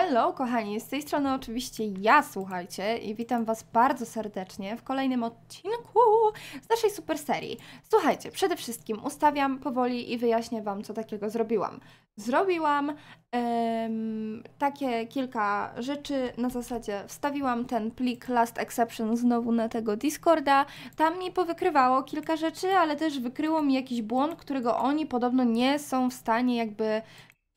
Hello, kochani, z tej strony oczywiście ja, słuchajcie, i witam Was bardzo serdecznie w kolejnym odcinku z naszej super serii. Słuchajcie, przede wszystkim ustawiam powoli i wyjaśnię Wam, co takiego zrobiłam. Zrobiłam um, takie kilka rzeczy na zasadzie wstawiłam ten plik Last Exception znowu na tego Discorda. Tam mi powykrywało kilka rzeczy, ale też wykryło mi jakiś błąd, którego oni podobno nie są w stanie jakby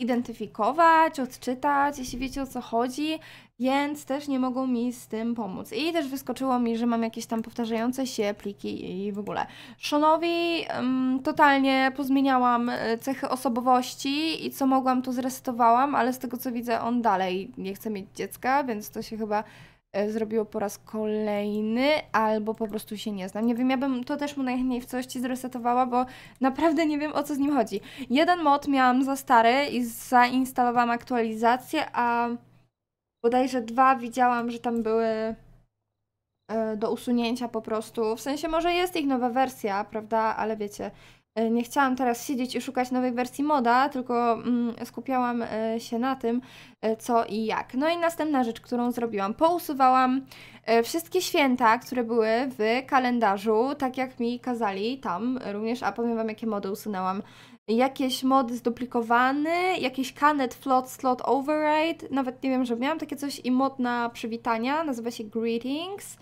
identyfikować, odczytać, jeśli wiecie o co chodzi, więc też nie mogą mi z tym pomóc. I też wyskoczyło mi, że mam jakieś tam powtarzające się pliki i w ogóle. Szonowi totalnie pozmieniałam e, cechy osobowości i co mogłam to zresetowałam, ale z tego co widzę on dalej nie chce mieć dziecka, więc to się chyba E, zrobiło po raz kolejny, albo po prostu się nie znam. Nie wiem, ja bym to też mu najchętniej w całości zresetowała, bo naprawdę nie wiem o co z nim chodzi. Jeden mod miałam za stary i zainstalowałam aktualizację, a bodajże dwa widziałam, że tam były e, do usunięcia po prostu. W sensie może jest ich nowa wersja, prawda, ale wiecie, E, nie chciałam teraz siedzieć i szukać nowej wersji moda, tylko mm, skupiałam e, się na tym, e, co i jak. No i następna rzecz, którą zrobiłam, pousuwałam wszystkie święta, które były w kalendarzu, tak jak mi kazali tam również, a powiem Wam, jakie mody usunęłam. Jakieś mody zduplikowane, jakieś canet float slot override, nawet nie wiem, że miałam takie coś i mod na przywitania, nazywa się greetings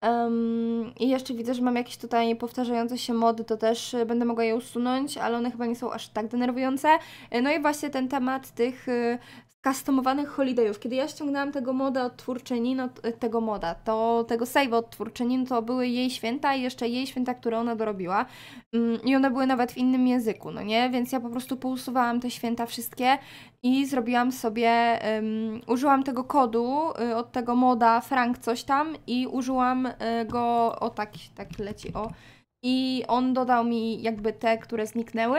Um, I jeszcze widzę, że mam jakieś tutaj powtarzające się mody, to też e, będę mogła je usunąć, ale one chyba nie są aż tak denerwujące. E, no i właśnie ten temat tych e, customowanych holidayów. Kiedy ja ściągnęłam tego moda od twórczyni, no, e, tego moda, to tego save od twórczyni, no, to były jej święta i jeszcze jej święta, które ona dorobiła. Mm, I one były nawet w innym języku, no nie? Więc ja po prostu pousuwałam te święta wszystkie i zrobiłam sobie, um, użyłam tego kodu y, od tego moda Frank coś tam i użyłam y, go, o tak, tak leci, o. I on dodał mi jakby te, które zniknęły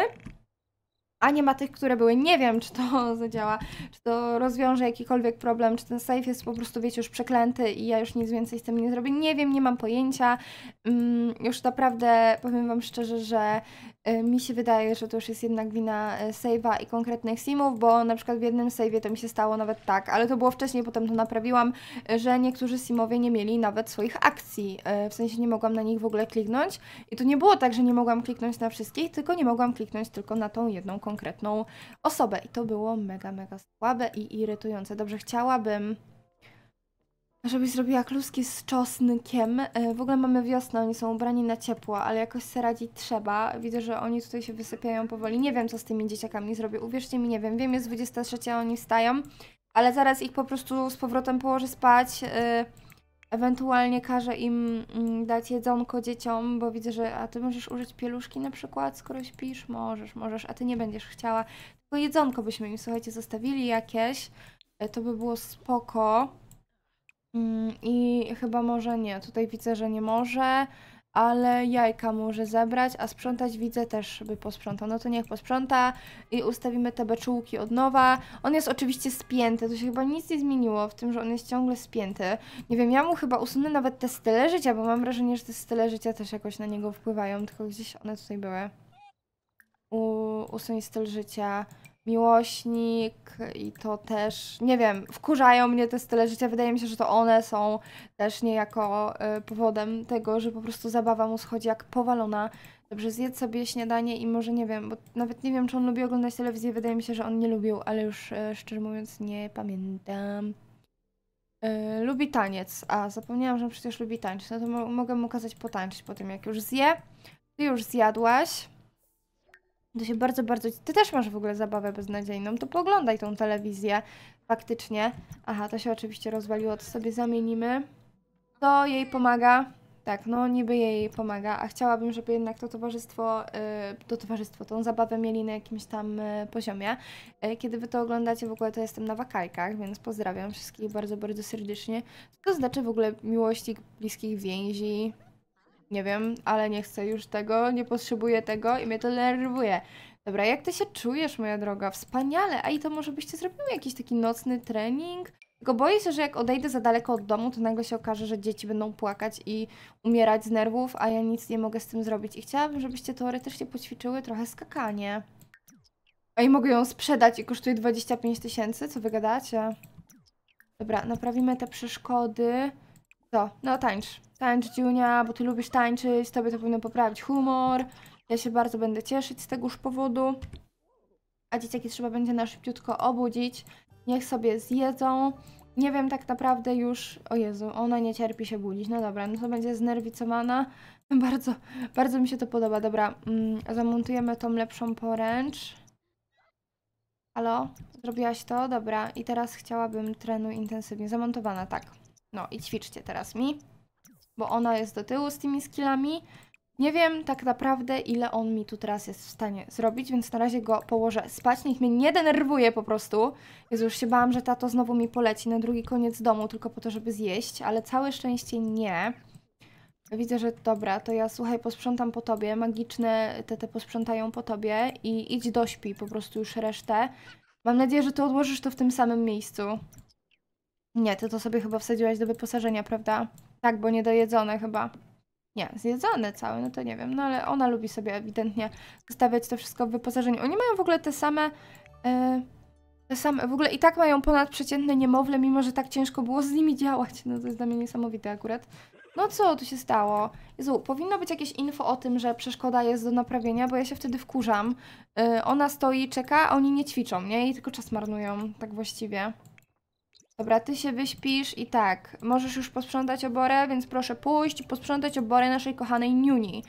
a nie ma tych, które były. Nie wiem, czy to zadziała, czy to rozwiąże jakikolwiek problem, czy ten safe jest po prostu, wiecie, już przeklęty i ja już nic więcej z tym nie zrobię. Nie wiem, nie mam pojęcia. Mm, już naprawdę powiem Wam szczerze, że E, mi się wydaje, że to już jest jednak wina e, save'a i konkretnych simów, bo na przykład w jednym save'ie to mi się stało nawet tak, ale to było wcześniej, potem to naprawiłam, że niektórzy simowie nie mieli nawet swoich akcji, e, w sensie nie mogłam na nich w ogóle kliknąć i to nie było tak, że nie mogłam kliknąć na wszystkich, tylko nie mogłam kliknąć tylko na tą jedną konkretną osobę i to było mega, mega słabe i irytujące. Dobrze, chciałabym żebyś zrobiła kluski z czosnkiem. E, w ogóle mamy wiosnę, oni są ubrani na ciepło, ale jakoś se radzić trzeba. Widzę, że oni tutaj się wysypiają powoli. Nie wiem, co z tymi dzieciakami zrobię. Uwierzcie mi, nie wiem. Wiem, jest 23, oni wstają, ale zaraz ich po prostu z powrotem położę spać. E, ewentualnie każę im mm, dać jedzonko dzieciom, bo widzę, że a ty możesz użyć pieluszki na przykład, skoro śpisz, możesz, możesz, a ty nie będziesz chciała. Tylko jedzonko byśmy im, słuchajcie, zostawili jakieś, e, to by było spoko. Mm, I chyba może nie. Tutaj widzę, że nie może, ale jajka może zebrać, a sprzątać widzę też, by posprzątał. No to niech posprząta i ustawimy te beczułki od nowa. On jest oczywiście spięty, to się chyba nic nie zmieniło w tym, że on jest ciągle spięty. Nie wiem, ja mu chyba usunę nawet te style życia, bo mam wrażenie, że te style życia też jakoś na niego wpływają, tylko gdzieś one tutaj były. U, usuń styl życia miłośnik i to też, nie wiem, wkurzają mnie te style życia. Wydaje mi się, że to one są też niejako e, powodem tego, że po prostu zabawa mu schodzi jak powalona. Dobrze, zjedz sobie śniadanie i może nie wiem, bo nawet nie wiem, czy on lubi oglądać telewizję. Wydaje mi się, że on nie lubił, ale już e, szczerze mówiąc nie pamiętam. Yy, lubi taniec. A, zapomniałam, że przecież lubi tańczyć. No to mo mogę mu kazać potańczyć po tym, jak już zje. Ty już zjadłaś. To się bardzo, bardzo... Ty też masz w ogóle zabawę beznadziejną, to poglądaj tą telewizję faktycznie. Aha, to się oczywiście rozwaliło, to sobie zamienimy. To jej pomaga. Tak, no niby jej pomaga, a chciałabym, żeby jednak to towarzystwo, y, to towarzystwo, tą zabawę mieli na jakimś tam y, poziomie. Y, kiedy wy to oglądacie, w ogóle to jestem na wakajkach, więc pozdrawiam wszystkich bardzo, bardzo serdecznie. To znaczy w ogóle miłości, bliskich więzi, nie wiem, ale nie chcę już tego, nie potrzebuję tego i mnie to denerwuje. Dobra, jak ty się czujesz, moja droga? Wspaniale! A i to może byście zrobiły jakiś taki nocny trening? Tylko boję się, że jak odejdę za daleko od domu, to nagle się okaże, że dzieci będą płakać i umierać z nerwów, a ja nic nie mogę z tym zrobić. I chciałabym, żebyście teoretycznie poćwiczyły trochę skakanie. A i mogę ją sprzedać i kosztuje 25 tysięcy? Co wygadacie? Dobra, naprawimy te przeszkody. Co? No tańcz. Tańcz, Junia, bo ty lubisz tańczyć, tobie to powinno poprawić humor. Ja się bardzo będę cieszyć z tegoż powodu. A dzieciaki trzeba będzie na szybciutko obudzić. Niech sobie zjedzą. Nie wiem tak naprawdę już... O Jezu, ona nie cierpi się budzić. No dobra, no to będzie znerwicowana. Bardzo, bardzo mi się to podoba. Dobra, mm, zamontujemy tą lepszą poręcz. Halo? Zrobiłaś to? Dobra. I teraz chciałabym trenu intensywnie. Zamontowana, tak. No i ćwiczcie teraz mi, bo ona jest do tyłu z tymi skillami. Nie wiem tak naprawdę, ile on mi tu teraz jest w stanie zrobić, więc na razie go położę spać. Niech mnie nie denerwuje po prostu. Jezu, już się bałam, że tato znowu mi poleci na drugi koniec domu tylko po to, żeby zjeść, ale całe szczęście nie. Widzę, że dobra, to ja słuchaj, posprzątam po tobie, magiczne te, te posprzątają po tobie i idź dośpi po prostu już resztę. Mam nadzieję, że ty odłożysz to w tym samym miejscu. Nie, ty to sobie chyba wsadziłaś do wyposażenia, prawda? Tak, bo niedojedzone chyba. Nie, zjedzone całe, no to nie wiem, no ale ona lubi sobie ewidentnie zostawiać to wszystko w wyposażeniu. Oni mają w ogóle te same... Yy, te same, w ogóle i tak mają ponadprzeciętne niemowlę, mimo że tak ciężko było z nimi działać. No to jest dla mnie niesamowite akurat. No co tu się stało? Jezu, powinno być jakieś info o tym, że przeszkoda jest do naprawienia, bo ja się wtedy wkurzam. Yy, ona stoi, czeka, a oni nie ćwiczą, nie? I tylko czas marnują, tak właściwie. Dobra, ty się wyśpisz i tak, możesz już posprzątać oborę, więc proszę pójść i posprzątać oborę naszej kochanej Niuni.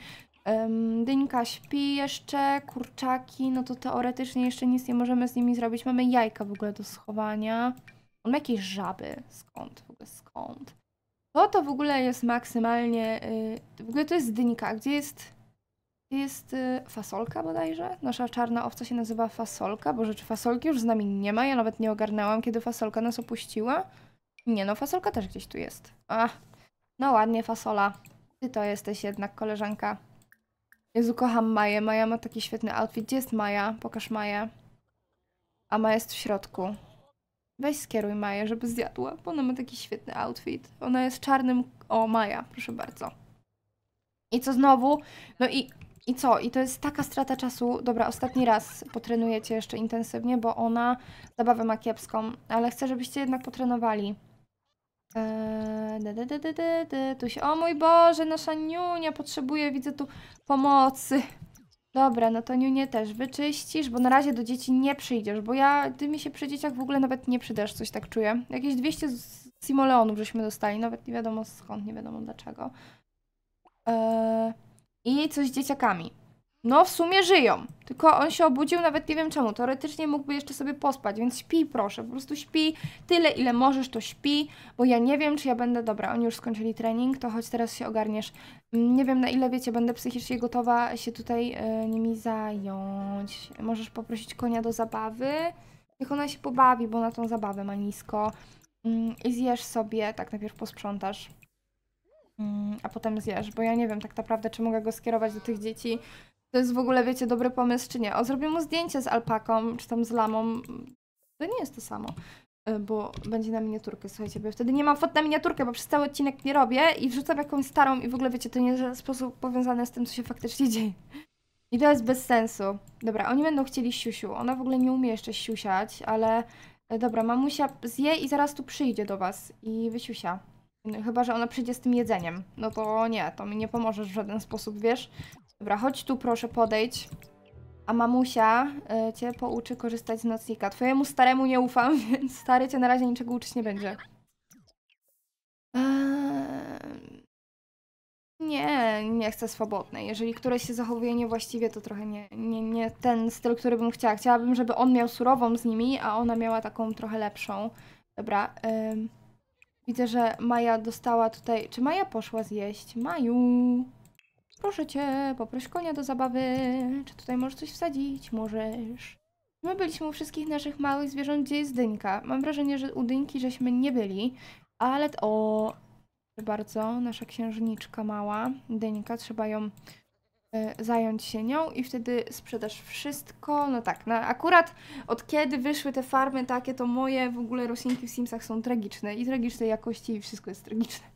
Um, dynka śpi jeszcze, kurczaki, no to teoretycznie jeszcze nic nie możemy z nimi zrobić. Mamy jajka w ogóle do schowania. Mamy jakieś żaby. Skąd? W ogóle skąd? To to w ogóle jest maksymalnie... Yy, w ogóle to jest dynika. Gdzie jest jest y, fasolka bodajże. Nasza czarna owca się nazywa fasolka, bo rzeczy fasolki już z nami nie ma. Ja nawet nie ogarnęłam, kiedy fasolka nas opuściła. Nie no, fasolka też gdzieś tu jest. Ach, no ładnie fasola. Ty to jesteś jednak, koleżanka. Jezu, kocham Maję. Maja ma taki świetny outfit. Gdzie jest Maja? Pokaż Maję. A Maja jest w środku. Weź skieruj Maję, żeby zjadła, bo ona ma taki świetny outfit. Ona jest czarnym... O, Maja, proszę bardzo. I co znowu? No i i co? I to jest taka strata czasu. Dobra, ostatni raz potrenujecie jeszcze intensywnie, bo ona zabawę ma kiepską, ale chcę, żebyście jednak potrenowali. Eee, Tu się... O mój Boże, nasza niunia potrzebuje, widzę tu pomocy. Dobra, no to niunię też wyczyścisz, bo na razie do dzieci nie przyjdziesz, bo ja, ty mi się przy dzieciach w ogóle nawet nie przydasz, coś tak czuję. Jakieś 200 simoleonów żeśmy dostali, nawet nie wiadomo skąd, nie wiadomo dlaczego. Eee i coś z dzieciakami. No, w sumie żyją. Tylko on się obudził, nawet nie wiem czemu. Teoretycznie mógłby jeszcze sobie pospać, więc śpi, proszę. Po prostu śpi tyle, ile możesz, to śpi, bo ja nie wiem, czy ja będę. Dobra, oni już skończyli trening, to choć teraz się ogarniesz. Mm, nie wiem, na ile wiecie, będę psychicznie gotowa się tutaj y, nimi zająć. Możesz poprosić konia do zabawy. Niech ona się pobawi, bo na tą zabawę ma nisko. Mm, I y, zjesz sobie, tak najpierw posprzątasz. Mm, a potem zjesz, bo ja nie wiem tak naprawdę, czy mogę go skierować do tych dzieci. To jest w ogóle, wiecie, dobry pomysł, czy nie. O, zrobię mu zdjęcie z alpaką, czy tam z lamą. To nie jest to samo, e, bo będzie na miniaturkę, słuchajcie, bo wtedy nie mam fot na miniaturkę, bo przez cały odcinek nie robię i wrzucam jakąś starą i w ogóle, wiecie, to nie jest sposób powiązany z tym, co się faktycznie dzieje. I to jest bez sensu. Dobra, oni będą chcieli siusiu. Ona w ogóle nie umie jeszcze siusiać, ale... E, dobra, mamusia zje i zaraz tu przyjdzie do was i wysiusia. Chyba, że ona przyjdzie z tym jedzeniem. No to nie, to mi nie pomożesz w żaden sposób, wiesz? Dobra, chodź tu proszę podejdź. A mamusia y, cię pouczy korzystać z nocnika. Twojemu staremu nie ufam, więc stary cię na razie niczego uczyć nie będzie. Eee... Nie, nie chcę swobodnej. Jeżeli któreś się zachowuje niewłaściwie, to trochę nie, nie, nie ten styl, który bym chciała. Chciałabym, żeby on miał surową z nimi, a ona miała taką trochę lepszą. Dobra. Ym... Widzę, że Maja dostała tutaj... Czy Maja poszła zjeść? Maju! Proszę cię, poproś konia do zabawy. Czy tutaj możesz coś wsadzić? Możesz. My byliśmy u wszystkich naszych małych zwierząt, gdzie jest dynka. Mam wrażenie, że u dynki żeśmy nie byli, ale... O! bardzo, nasza księżniczka mała, dynka, trzeba ją E, zająć się nią i wtedy sprzedasz wszystko. No tak, no akurat od kiedy wyszły te farmy takie, to moje w ogóle rosinki w Simsach są tragiczne i tragicznej jakości i wszystko jest tragiczne.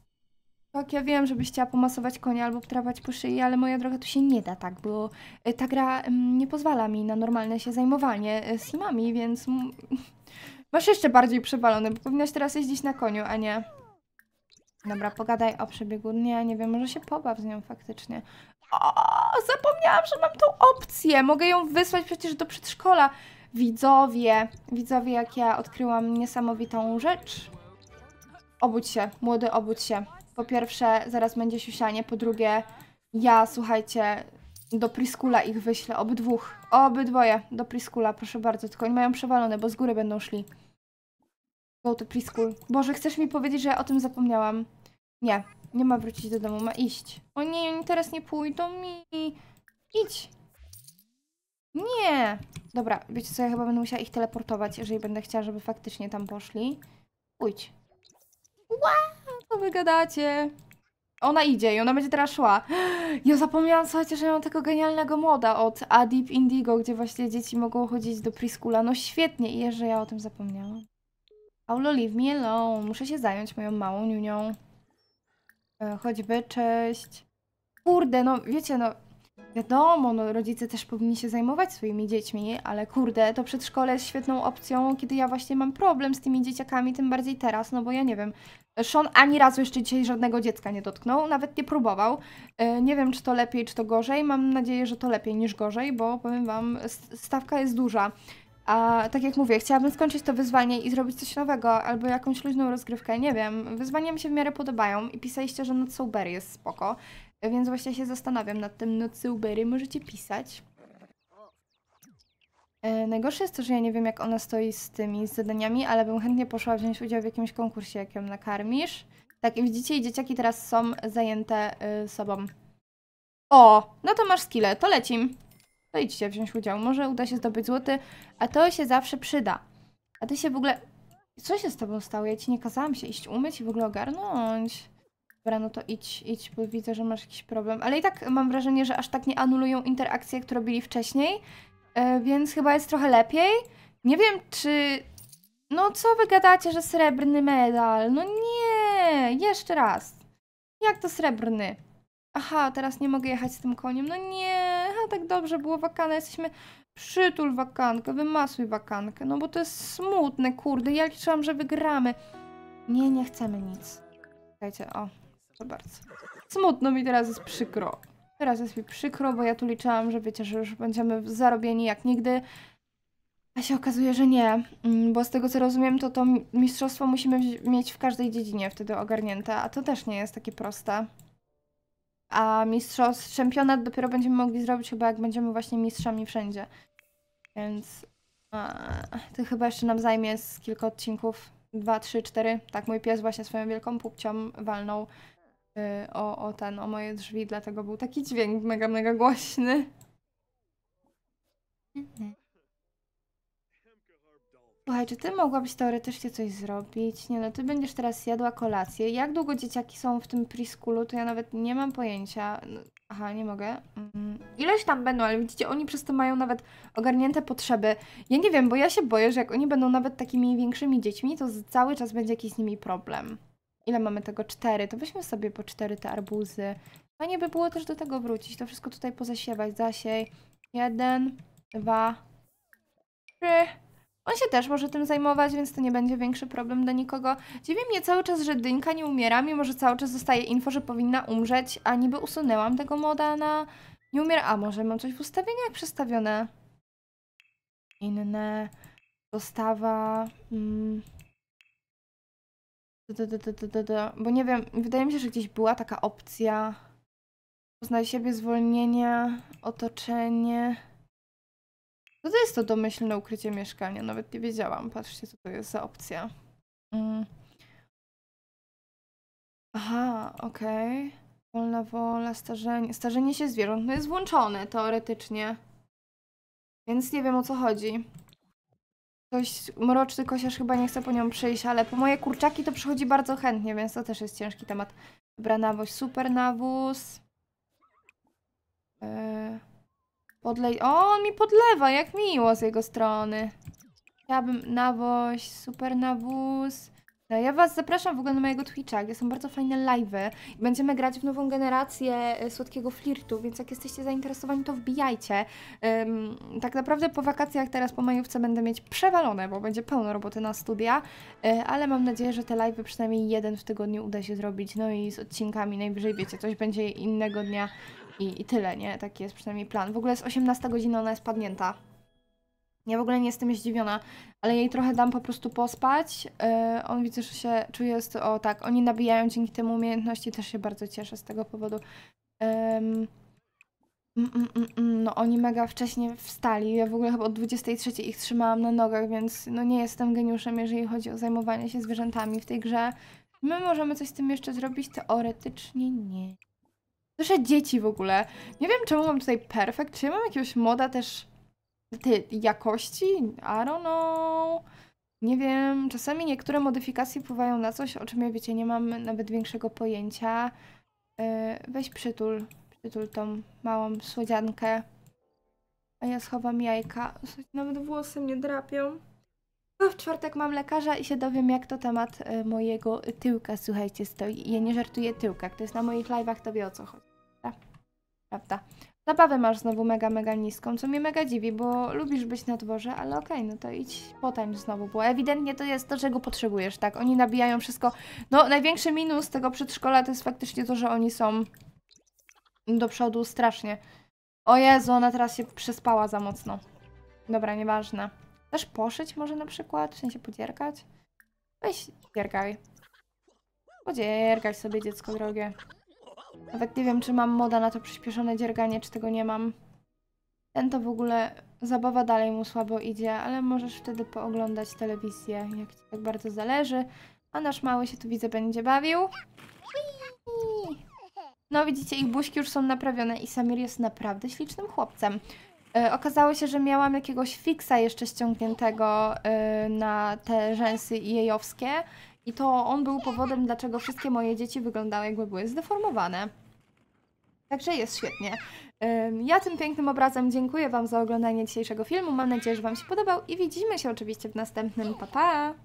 Tak, ja wiem, żebyś chciała pomasować konia albo trawać po szyi, ale moja droga, tu się nie da tak, bo e, ta gra mm, nie pozwala mi na normalne się zajmowanie e, simami, więc mm, masz jeszcze bardziej przewalone, bo powinnaś teraz jeździć na koniu, a nie... Dobra, pogadaj o przebiegu dnia, nie wiem, może się pobaw z nią faktycznie. O, zapomniałam, że mam tą opcję. Mogę ją wysłać przecież do przedszkola. Widzowie, widzowie, jak ja odkryłam niesamowitą rzecz. Obudź się, młody, obudź się. Po pierwsze, zaraz będzie siusianie, po drugie, ja, słuchajcie, do Priskula ich wyślę, obydwóch, obydwoje do Priskula, proszę bardzo, tylko oni mają przewalone, bo z góry będą szli. Go to Priskul. Boże, chcesz mi powiedzieć, że ja o tym zapomniałam? Nie, nie ma wrócić do domu, ma iść. O nie, oni teraz nie pójdą mi. Idź. Nie. Dobra, wiecie co, ja chyba będę musiała ich teleportować, jeżeli będę chciała, żeby faktycznie tam poszli. Pójdź. Ła, co wy gadacie? Ona idzie i ona będzie teraz szła. Ja zapomniałam, słuchajcie, że mam tego genialnego moda od Adip Indigo, gdzie właśnie dzieci mogą chodzić do preschoola. No świetnie, i że ja o tym zapomniałam. Paulo, leave me alone. Muszę się zająć moją małą niunią. E, choćby, cześć. Kurde, no wiecie, no wiadomo, no rodzice też powinni się zajmować swoimi dziećmi, ale kurde, to przedszkole jest świetną opcją, kiedy ja właśnie mam problem z tymi dzieciakami, tym bardziej teraz, no bo ja nie wiem. Sean ani razu jeszcze dzisiaj żadnego dziecka nie dotknął, nawet nie próbował. E, nie wiem, czy to lepiej, czy to gorzej. Mam nadzieję, że to lepiej niż gorzej, bo powiem Wam, stawka jest duża. A tak jak mówię, chciałabym skończyć to wyzwanie i zrobić coś nowego, albo jakąś luźną rozgrywkę, nie wiem. Wyzwania mi się w miarę podobają i pisaliście, że Not Sober jest spoko, więc właśnie się zastanawiam nad tym Not Sobery, możecie pisać. E, najgorsze jest to, że ja nie wiem jak ona stoi z tymi zadaniami, ale bym chętnie poszła wziąć udział w jakimś konkursie, jak ją nakarmisz. Tak, i widzicie, i dzieciaki teraz są zajęte y, sobą. O, no to masz skillę, to lecim to no idźcie wziąć udział. Może uda się zdobyć złoty, a to się zawsze przyda. A ty się w ogóle... Co się z tobą stało? Ja ci nie kazałam się iść umyć i w ogóle ogarnąć. Dobra, no to idź, idź, bo widzę, że masz jakiś problem. Ale i tak mam wrażenie, że aż tak nie anulują interakcje, które robili wcześniej, yy, więc chyba jest trochę lepiej. Nie wiem, czy... No co wy gadacie, że srebrny medal? No nie! Jeszcze raz. Jak to srebrny? Aha, teraz nie mogę jechać z tym koniem. No nie! No, tak dobrze było wakana, jesteśmy przytul wakankę, wymasuj wakankę, no bo to jest smutne, kurde, ja liczyłam, że wygramy. Nie, nie chcemy nic. Słuchajcie, o, to bardzo. Smutno mi teraz jest przykro. Teraz jest mi przykro, bo ja tu liczyłam, że wiecie, że już będziemy zarobieni jak nigdy. A się okazuje, że nie, mm, bo z tego co rozumiem, to to mistrzostwo musimy mieć w każdej dziedzinie wtedy ogarnięte, a to też nie jest takie proste a mistrzostw, czempionat dopiero będziemy mogli zrobić chyba jak będziemy właśnie mistrzami wszędzie. Więc a, to chyba jeszcze nam zajmie z kilku odcinków. Dwa, trzy, cztery. Tak, mój pies właśnie swoją wielką pupcią walnął y, o, o ten, o moje drzwi, dlatego był taki dźwięk mega, mega głośny. Mhm. Słuchaj, czy ty mogłabyś teoretycznie coś zrobić? Nie no, ty będziesz teraz jadła kolację. Jak długo dzieciaki są w tym preschoolu, to ja nawet nie mam pojęcia. No, aha, nie mogę. Mm. Ileś tam będą, ale widzicie, oni przez to mają nawet ogarnięte potrzeby. Ja nie wiem, bo ja się boję, że jak oni będą nawet takimi większymi dziećmi, to cały czas będzie jakiś z nimi problem. Ile mamy tego? Cztery. To weźmy sobie po cztery te arbuzy. Fajnie by było też do tego wrócić. To wszystko tutaj pozasiewać. Zasiej. Jeden, dwa, trzy on się też może tym zajmować, więc to nie będzie większy problem dla nikogo. Dziwi mnie cały czas, że Dynka nie umiera, mimo że cały czas zostaje info, że powinna umrzeć, a niby usunęłam tego moda na... Nie umiera... A, może mam coś w ustawieniach przestawione? Inne... Dostawa... Hmm. Do, do, do, do, Bo nie wiem, wydaje mi się, że gdzieś była taka opcja. Poznaj siebie, zwolnienia, otoczenie... Co no to jest to domyślne ukrycie mieszkania? Nawet nie wiedziałam. Patrzcie, co to jest za opcja. Mm. Aha, okej. Okay. Wolna wola, starzenie. Starzenie się zwierząt no jest włączone teoretycznie. Więc nie wiem o co chodzi. Ktoś, mroczny kosiarz chyba nie chce po nią przyjść, ale po moje kurczaki to przychodzi bardzo chętnie, więc to też jest ciężki temat. Dobra, nawóz, super nawóz. Yy... Podlej... O, on mi podlewa, jak miło z jego strony. Ja bym super nawóz. No, e, ja was zapraszam w ogóle na mojego Twitcha, gdzie są bardzo fajne live'y. Będziemy grać w nową generację e, słodkiego flirtu, więc jak jesteście zainteresowani, to wbijajcie. Um, tak naprawdę po wakacjach teraz po majówce będę mieć przewalone, bo będzie pełno roboty na studia, um, ale mam nadzieję, że te live'y przynajmniej jeden w tygodniu uda się zrobić, no i z odcinkami najwyżej, wiecie, coś będzie innego dnia i, I tyle, nie? Taki jest przynajmniej plan. W ogóle jest 18 godzina ona jest padnięta. Ja w ogóle nie jestem zdziwiona, ale jej trochę dam po prostu pospać. Yy, on widzę, że się czuje, z o tak, oni nabijają dzięki temu umiejętności, też się bardzo cieszę z tego powodu. Ym, mm, mm, mm, no oni mega wcześnie wstali, ja w ogóle chyba od 23 ich trzymałam na nogach, więc no nie jestem geniuszem, jeżeli chodzi o zajmowanie się zwierzętami w tej grze. My możemy coś z tym jeszcze zrobić? Teoretycznie nie. Słyszę dzieci w ogóle. Nie wiem, czemu mam tutaj perfekt. Czy ja mam jakiegoś moda też tej jakości? I don't know. Nie wiem, czasami niektóre modyfikacje wpływają na coś, o czym ja wiecie, nie mam nawet większego pojęcia. E, weź przytul, przytul tą małą słodziankę. A ja schowam jajka. Nawet włosy mnie drapią. A w czwartek mam lekarza i się dowiem, jak to temat e, mojego tyłka, słuchajcie, stoi. Ja nie żartuję tyłka. Kto jest na moich live'ach, to wie o co chodzi prawda? Zabawę masz znowu mega, mega niską, co mnie mega dziwi, bo lubisz być na dworze, ale okej, okay, no to idź potem znowu, bo ewidentnie to jest to, czego potrzebujesz, tak? Oni nabijają wszystko. No, największy minus tego przedszkola to jest faktycznie to, że oni są do przodu strasznie. O Jezu, ona teraz się przespała za mocno. Dobra, nieważne. Też poszyć może na przykład? W sensie podzierkać? Weź, dziergaj. Podziergaj sobie, dziecko drogie. Nawet nie wiem, czy mam moda na to przyspieszone dzierganie, czy tego nie mam. Ten to w ogóle zabawa dalej mu słabo idzie, ale możesz wtedy pooglądać telewizję, jak ci tak bardzo zależy. A nasz mały się tu widzę będzie bawił. No widzicie, ich buźki już są naprawione i Samir jest naprawdę ślicznym chłopcem. Yy, okazało się, że miałam jakiegoś fiksa jeszcze ściągniętego yy, na te rzęsy jejowskie i to on był powodem, dlaczego wszystkie moje dzieci wyglądały jakby były zdeformowane. Także jest świetnie. Ja tym pięknym obrazem dziękuję Wam za oglądanie dzisiejszego filmu. Mam nadzieję, że Wam się podobał i widzimy się oczywiście w następnym. Pa, pa!